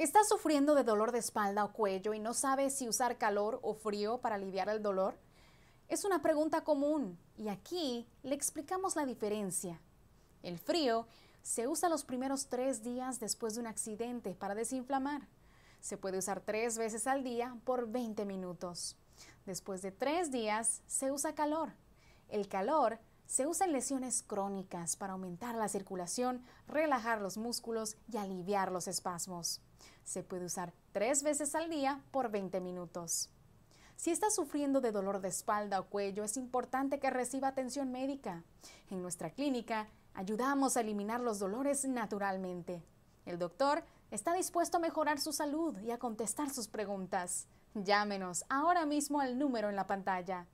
¿Estás sufriendo de dolor de espalda o cuello y no sabes si usar calor o frío para aliviar el dolor? Es una pregunta común y aquí le explicamos la diferencia. El frío se usa los primeros tres días después de un accidente para desinflamar. Se puede usar tres veces al día por 20 minutos. Después de tres días se usa calor. El calor se usan lesiones crónicas para aumentar la circulación, relajar los músculos y aliviar los espasmos. Se puede usar tres veces al día por 20 minutos. Si está sufriendo de dolor de espalda o cuello, es importante que reciba atención médica. En nuestra clínica ayudamos a eliminar los dolores naturalmente. El doctor está dispuesto a mejorar su salud y a contestar sus preguntas. Llámenos ahora mismo al número en la pantalla.